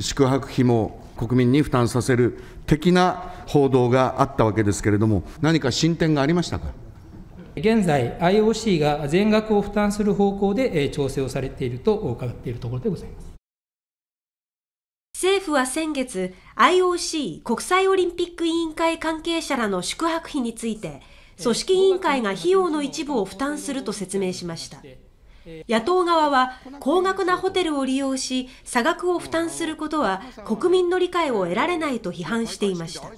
宿泊費も国民に負担させる的な報道があったわけですけれども、何か進展がありましたか。現在、IOC が全額を負担する方向で調整をされていると伺っているところでございます政府は先月、IOC・ 国際オリンピック委員会関係者らの宿泊費について、組織委員会が費用の一部を負担すると説明しました。野党側は高額なホテルを利用し差額を負担することは国民の理解を得られないと批判していました。